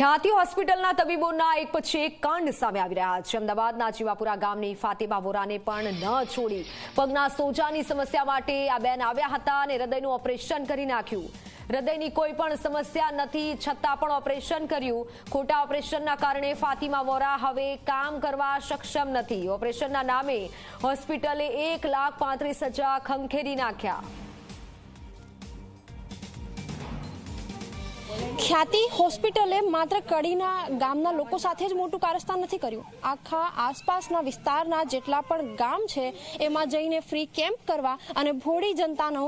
ખ્યાતિ હોસ્પિટલના તબીબોના એક પછી એક કાંડ સામે આવી રહ્યા છે અમદાવાદના જીવાપુરા ગામની ફાતિમા વોરાને પણ ન છોડી પગના સોજાની સમસ્યા માટે આ બેન આવ્યા હતા અને હૃદયનું ઓપરેશન કરી નાખ્યું હૃદયની કોઈ પણ સમસ્યા નથી છતાં પણ ઓપરેશન કર્યું ખોટા ઓપરેશનના કારણે ફાતિમા વોરા હવે કામ કરવા સક્ષમ નથી ઓપરેશનના નામે હોસ્પિટલે એક લાખ પાંત્રીસ હજાર ખંખેરી નાખ્યા ખ્યાતિ હોસ્પિટલે માત્ર કડીના ગામના લોકો સાથે જ મોટું કારસ્તાન નથી કર્યું આખા આસપાસના વિસ્તારના જેટલા પણ ગામ છે એમાં જઈને ફ્રી કેમ્પ કરવા અને ભોળી જનતાનો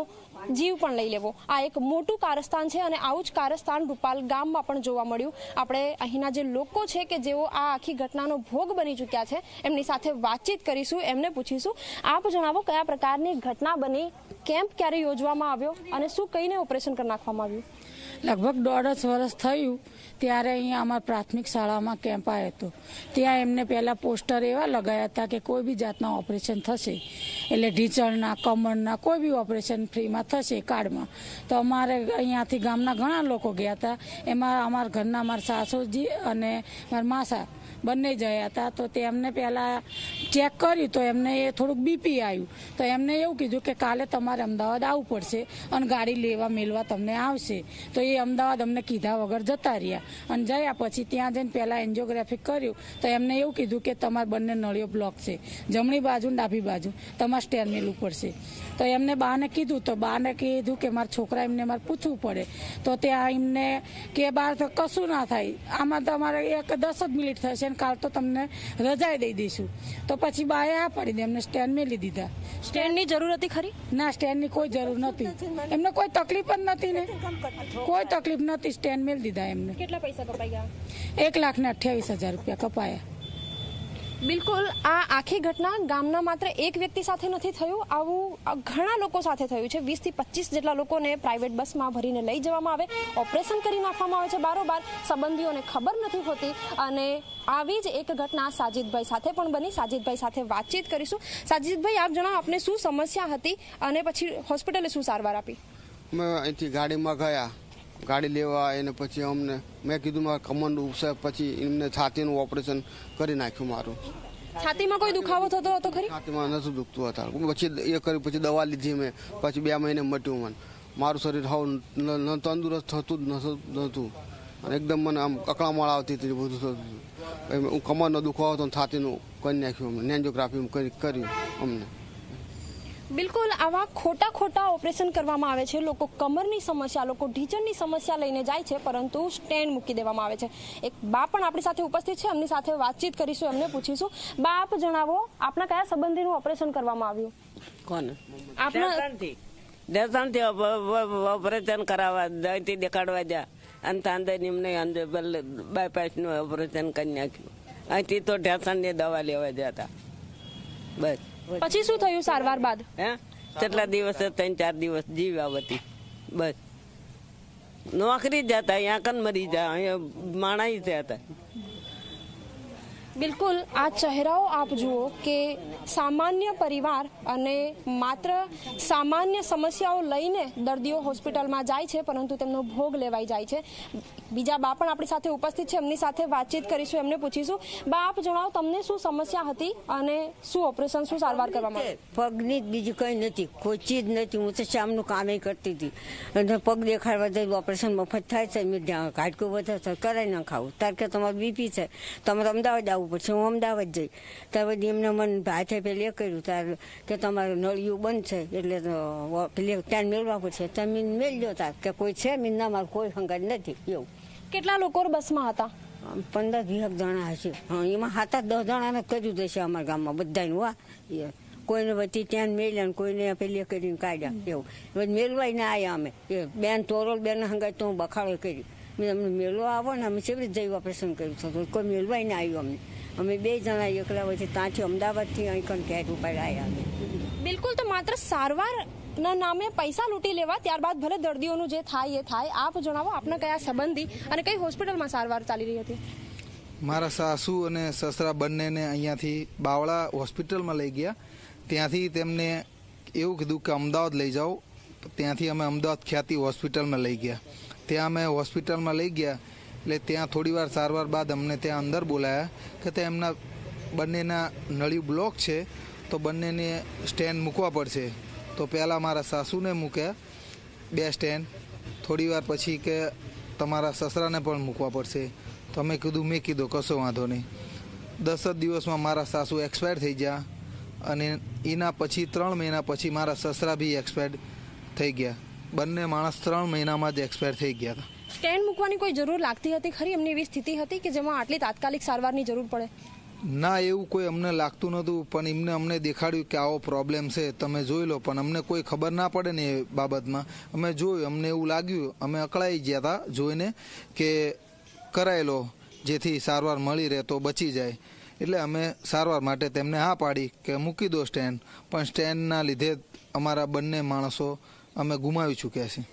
જીવ પણ લઈ લેવો આ એક મોટું કારસ્તાન છે અને આવું જ કારસ્તાન રૂપાલ ગામમાં પણ જોવા મળ્યું આપણે અહીંના જે લોકો છે કે જેઓ આ આખી ઘટનાનો ભોગ બની ચૂક્યા છે એમની સાથે વાતચીત કરીશું એમને પૂછીશું આપ જણાવો કયા પ્રકારની ઘટના બની કેમ્પ ક્યારે યોજવામાં આવ્યો અને શું કહીને ઓપરેશન કરી નાખવામાં આવ્યું લગભગ દોઢ વર્ષ થયું ત્યારે અહીંયા અમારા પ્રાથમિક શાળામાં કેમ્પ આવ્યો હતો ત્યાં એમને પહેલાં પોસ્ટર એવા લગાવ્યા હતા કે કોઈ બી જાતના ઓપરેશન થશે એટલે ઢીચણના કમરના કોઈ બી ઓપરેશન ફ્રીમાં થશે કાર્ડમાં તો અમારે અહીંયાથી ગામના ઘણા લોકો ગયા હતા એમાં અમારા ઘરના મારા સાસુજી અને મારા માસા બંને જયા હતા તો તે અમને પહેલાં ચેક કર્યું તો એમને એ થોડુંક બીપી આવ્યું તો એમને એવું કીધું કે કાલે તમારે અમદાવાદ આવવું પડશે અને ગાડી લેવા મેલવા તમને આવશે તો એ અમદાવાદ અમને કીધા વગર જતા રહ્યા અને જયા પછી ત્યાં જઈને પહેલાં એન્જિયોગ્રાફી કર્યું તો એમને એવું કીધું કે તમારે બંને નળીઓ બ્લોક છે જમણી બાજુ ડાભી બાજુ તમારે સ્ટેન્ડ મેલવું પડશે તો એમને બાને કીધું તો બાને કીધું કે મારા છોકરા એમને મારે પૂછવું પડે તો ત્યાં એમને કે બાર કશું ના થાય આમાં તમારે એક દસ જ મિનિટ થશે ને કાલ તો તમને રજાએ દઈ દઈશું તો પછી બાએ આ પાડીને એમને સ્ટેન્ડ મેલી દીધા સ્ટેન્ડની જરૂર હતી ખરી ના સ્ટેન્ડની કોઈ જરૂર નથી એમને કોઈ તકલીફ જ નથી ને કોઈ તકલીફ નથી સ્ટેન્ડ મેલી દીધા એમને કેટલા પૈસા કપાઈ ગયા એક લાખ ને અઠ્યાવીસ હજાર રૂપિયા કપાયા બિલકુલ આ આખી ઘટના ગામના માત્ર એક વ્યક્તિ સાથે નથી થયું આવું ઘણા લોકો સાથે થયું છે વીસથી પચીસ જેટલા લોકોને પ્રાઇવેટ બસમાં ભરીને લઈ જવામાં આવે ઓપરેશન કરી નાખવામાં આવે છે બારોબાર સંબંધીઓને ખબર નથી હોતી અને આવી જ એક ઘટના સાજિદભાઈ સાથે પણ બની સાજિદભાઈ સાથે વાતચીત કરીશું સાજિદભાઈ આપ જણાવો આપને શું સમસ્યા હતી અને પછી હોસ્પિટલે શું સારવાર આપી અહીંથી ગાડીમાં ગયા ગાડી લેવા એને પછી અમને મેં કીધું મારા કમંડ ઉપસે પછી એમને છાતીનું ઓપરેશન કરી નાખ્યું મારું છાતીમાં કોઈ દુખાવો થતો હતો ખરી છાતીમાં નથી દુખતું હતા પછી એ કર્યું પછી દવા લીધી મેં પછી બે મહિને મટ્યું મને મારું શરીર હાવ તંદુરસ્ત થતું જ નહોતું અને એકદમ મને આમ અકળામણ આવતી હતી બધું થતું હું કમરનો દુખાવો હતો છાતીનું કરી નાખ્યું અમને નેન્જોગ્રાફી કર્યું અમને બિલકુલ આવા ખોટા ખોટા ઓપરેશન કરવામાં આવે છે લોકો કમરની સમસ્યા લોકો ઢીચણની સમસ્યા લઈને જાય છે પરંતુ સ્ટેન્ડ મૂકી દેવામાં આવે છે એક બા પણ આપણી સાથે ઉપસ્થિત છે એમની સાથે વાતચીત કરીશું એમને પૂછીશું બા આપ જણાવો આપના કયા સંબંધીનું ઓપરેશન કરવામાં આવ્યું કોણ આપના દર્શનથી ઓપરેશન કરાવવા દહીંથી દેખાડવા જા અને તાંદે નિમને અંદર બાયપાસનું ઓપરેશન કરી નાખ્યું અહીંથી તો ઢેસણની દવા લેવા જતા બસ પછી શું થયું સારવાર બાદ કેટલા દિવસ ત્રણ ચાર દિવસ જીવ્યા હતી બસ નોકરી જતા અહીંયા કન મરી જા અહીંયા માણાઈ થયા હતા બિલકુલ આ ચહેરાઓ આપ જુઓ કે સામાન્ય પરિવાર અને માત્ર સામાન્ય સમસ્યાઓ લઈને દર્દીઓ હોસ્પિટલમાં જાય છે પરંતુ તેમનો ભોગ લેવાઈ જાય છે બીજા બા પણ આપણી સાથે ઉપસ્થિત છે એમની સાથે વાતચીત કરીશું એમને પૂછીશું બા આપ જણાવો તમને શું સમસ્યા હતી અને શું ઓપરેશન શું સારવાર કરવામાં આવી પગની જ બીજું કંઈ નથી કોઈ ચીજ નથી હું તો શામનું કામે કરતી હતી અને પગ દેખાડવા જઈ ઓપરેશન મફત થાય છે મેં ત્યાં કાઢકો વધારે કરાવી ન ખાવું તાર કે તમારું બીપી છે તમારે અમદાવાદ આવવું પડશે હું અમદાવાદ જઈ ત્યાર પછી એમને મને હાથે પેલી એ કર્યું તાર કે તમારું નળિયું બંધ છે એટલે પેલી ત્યાં મેળવા પડશે તમે મેળજો તાર કે કોઈ છે મીંદામાં કોઈ હંગાત નથી એવું કેટલા લોકો બસમાં હતા પંદર વીસ જણા હશે એમાં હતા દસ જણાને કર્યું જશે અમારા ગામમાં બધાને વા કોઈને વચ્ચે ત્યાં મેલ્યા ને કોઈને પેલી કરીને કાઢ્યા એવું મેલવાય ના આવ્યા અમે એ બેન તોરોલ બેન હંગાય તો હું બખાડો કર્યું મેં અમને મેળવો આવો ને અમે સેવી રીતે જઈ ઓપરેશન કર્યું થતું કોઈ મેળવાય ના આવ્યું અમને અમે બે જણા એકલા વચ્ચે ત્યાંથી અમદાવાદથી અહીં કણ ઘેર ઉપાડ આવ્યા બિલકુલ તો માત્ર સારવાર ના નામે પૈસા લૂંટી લેવા ત્યારબાદ ભલે દર્દીઓનું જે થાય એ થાય આપ જણાવો આપના કયા સંબંધી અને કઈ હોસ્પિટલમાં સારવાર ચાલી રહી હતી મારા સાસુ અને સસરા બંનેને અહીંયાથી બાવળા હોસ્પિટલમાં લઈ ગયા ત્યાંથી તેમને એવું કીધું કે અમદાવાદ લઈ જાઓ ત્યાંથી અમે અમદાવાદ ખ્યાતિ હોસ્પિટલમાં લઈ ગયા ત્યાં અમે હોસ્પિટલમાં લઈ ગયા એટલે ત્યાં થોડીવાર સારવાર બાદ અમને ત્યાં અંદર બોલાયા કે ત્યાં એમના બંનેના નળી બ્લોક છે તો બંનેને સ્ટેન્ડ મૂકવા પડશે તો પહેલાં મારા સાસુને મૂક્યા બે સ્ટેન્ડ થોડીવાર પછી કે તમારા સસરાને પણ મૂકવા પડશે તો મેં કીધું મેં કીધું કશો વાંધો નહીં દસ જ દિવસમાં મારા સાસુ એક્સપાયર થઈ ગયા અને એના પછી ત્રણ મહિના પછી મારા સસરા બી એક્સપાયર થઈ ગયા બંને માણસ ત્રણ મહિનામાં જ એક્સપાયર થઈ ગયા હતા સ્ટેન્ડ મૂકવાની કોઈ જરૂર લાગતી હતી ખરી એમની એવી સ્થિતિ હતી કે જેમાં આટલી તાત્કાલિક સારવારની જરૂર પડે ના એવું કોઈ અમને લાગતું નહોતું પણ એમને અમને દેખાડ્યું કે આવો પ્રોબ્લેમ છે તમે જોઈ લો પણ અમને કોઈ ખબર ના પડે ને એ બાબતમાં અમે જોયું અમને એવું લાગ્યું અમે અકળાઈ ગયા હતા જોઈને કે લો જેથી સારવાર મળી રહે તો બચી જાય એટલે અમે સારવાર માટે તેમને હા પાડી કે મૂકી દો સ્ટેન્ડ પણ સ્ટેન્ડના લીધે અમારા બંને માણસો અમે ગુમાવી ચૂક્યા છીએ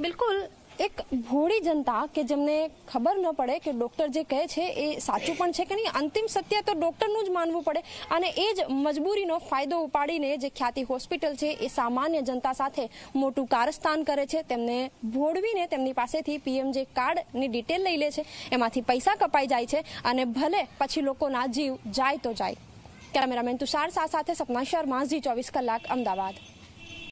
બિલકુલ એક ભોળી જનતા કે જેમને ખબર ન પડે કે ડૉક્ટર જે કહે છે એ સાચું પણ છે કે નહીં અંતિમ સત્ય તો ડૉક્ટરનું જ માનવું પડે અને એ જ મજબૂરીનો ફાયદો ઉપાડીને જે ખ્યાતિ હોસ્પિટલ છે એ સામાન્ય જનતા સાથે મોટું કારસ્તાન કરે છે તેમને ભોળવીને તેમની પાસેથી પીએમ જે કાર્ડની ડિટેલ લઈ લે છે એમાંથી પૈસા કપાઈ જાય છે અને ભલે પછી લોકોના જીવ જાય તો જાય કેમેરામેન તુષાર શાહ સાથે સપના શર્મા ઝી ચોવીસ કલાક અમદાવાદ